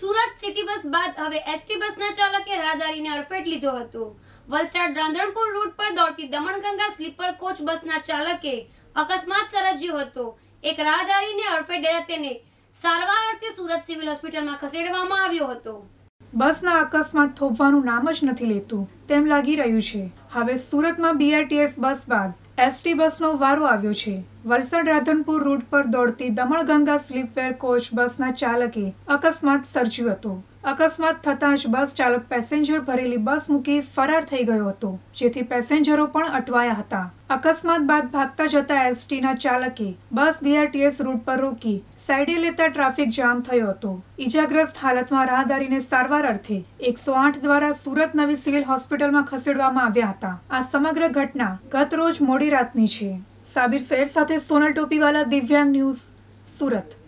Surat city bus બાદ હવે ST બસના ચાલકે રાહદારીને અડફેટ લીધો હતો વલસાડ રાંધણપુર રૂટ પર દોડતી દમણગંગા સ્લીપર કોચ બસના ચાલકે અકસ્માત સર્જ્યો હતો એક રાહદારીને અડફેટ ગયા તેને સારવાર અર્થે સુરત સિવિલ હોસ્પિટલમાં ખસેડવામાં આવ્યો હતો બસના અકસ્માત થોભવાનું નામ જ નથી લેતું તેમ લાગી રહ્યું છે હવે સુરતમાં બીઆરટીએસ બસ બાદ એસટી બસનો વારો આવ્યો છે વલસાડ રાધનપુર રૂટ પર દોડતી દમણગંગા સ્લીપવેર કોચ બસના ચાલકે અકસ્માત સર્જ્યું હતું અકસ્માત થતાં જ બસ ચાલક પેસેન્જર ભરેલી બસ મૂકી ફરાર થઈ ગયો હતો જેથી પેસેન્જરો પણ અટવાયા હતા અકસ્માત બાદ ભાગતા જતા એસટીના ચાલકે બસ બીઆરટીએસ રૂટ પર રોકી સાઈડે લેતા ટ્રાફિક જામ થયો હતો ઈજાગ્રસ્ત હાલતમાં રાહદારીને સારવાર અર્થે એકસો આઠ દ્વારા સુરત નવી સિવિલ હોસ્પિટલમાં ખસેડવામાં આવ્યા હતા આ સમગ્ર ઘટના ગત રોજ મોડી રાતની છે સાબિર શેર સાથે સોનલ ટોપીવાલા દિવ્યાંગ ન્યૂઝ સુરત